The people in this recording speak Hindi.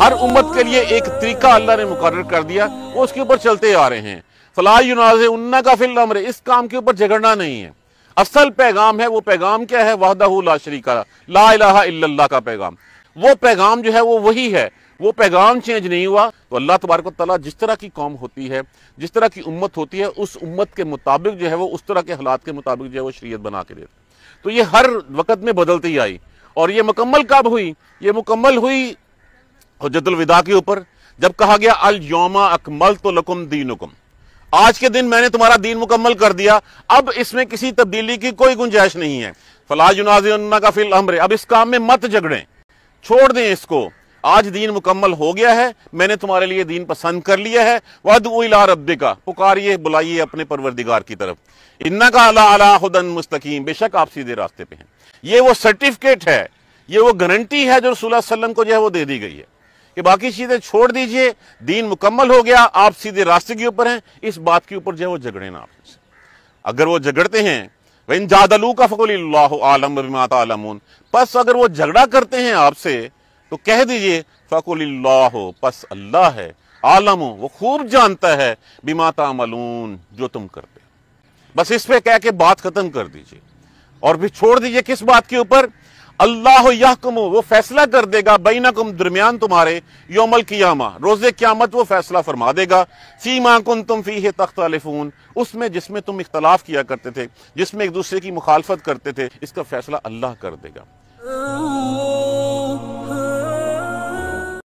हर उम्मत के लिए एक तरीका अल्लाह ने मुकर कर दिया वो उसके ऊपर चलते आ रहे हैं फलाह उन्ना का फिल अमर इस काम के ऊपर झगड़ना नहीं है असल पैगाम है वो पैगाम क्या है वाह ला शरीका ला इला का पैगाम वो पैगाम जो है वो वही है वो पैगाम चेंज नहीं हुआ तो अल्लाह तबारक तला जिस तरह की कौम होती है जिस तरह की उम्मत होती है उस उम्मत के मुताबिक जो है वो उस तरह के हालात के मुताबिक जो है वो शरीय बना के देते तो ये हर वक़्त में बदलती आई और ये मुकम्मल कब हुई ये मुकम्मल हुई हजतुलविदा के ऊपर जब कहा गया अल योमा अकमल तो लकुम उकुम आज के दिन मैंने तुम्हारा दीन मुकम्मल कर दिया अब इसमें किसी तब्दीली की कोई गुंजाइश नहीं है फलाज का फिल अमरे अब इस काम में मत झगड़े छोड़ दें इसको आज दीन मुकम्मल हो गया है मैंने तुम्हारे लिए दीन पसंद कर लिया है वद उला रब्बे का पुकारिए बुलाइए अपने परवरदिगार की तरफ इन्ना का अला अला खुदन मुस्तकीम बेशक आप सीधे रास्ते पे हैं ये वो सर्टिफिकेट है ये वो गारंटी है जो रसूल वसल्लम को जो है वो दे दी गई है कि बाकी चीज़ें छोड़ दीजिए दीन मुकम्मल हो गया आप सीधे रास्ते के ऊपर हैं इस बात के ऊपर जो है वो झगड़े ना आपसे अगर वो झगड़ते हैं वह इन जादलू का फ़कुल्ला आलम आलमून बस अगर वो झगड़ा करते हैं आपसे तो कह दीजिए फ़कुल्लाह बस अल्लाह है आलम हो वो खूब जानता है बिमाता मलून जो तुम करते बस इस पे कह के बात ख़त्म कर दीजिए और भी छोड़ दीजिए किस बात के ऊपर अल्लाह यहकुम वो फैसला कर देगा बैना बैनकुम दरमियान तुम्हारे योमल कियामा रोज़े क्यामत वो फैसला फरमा देगा फीमा कुम तुम फ़ी है तख्त अलिफून उसमें जिसमें तुम इख्तलाफ किया करते थे जिसमें एक दूसरे की मुखालफत करते थे इसका फैसला अल्लाह कर देगा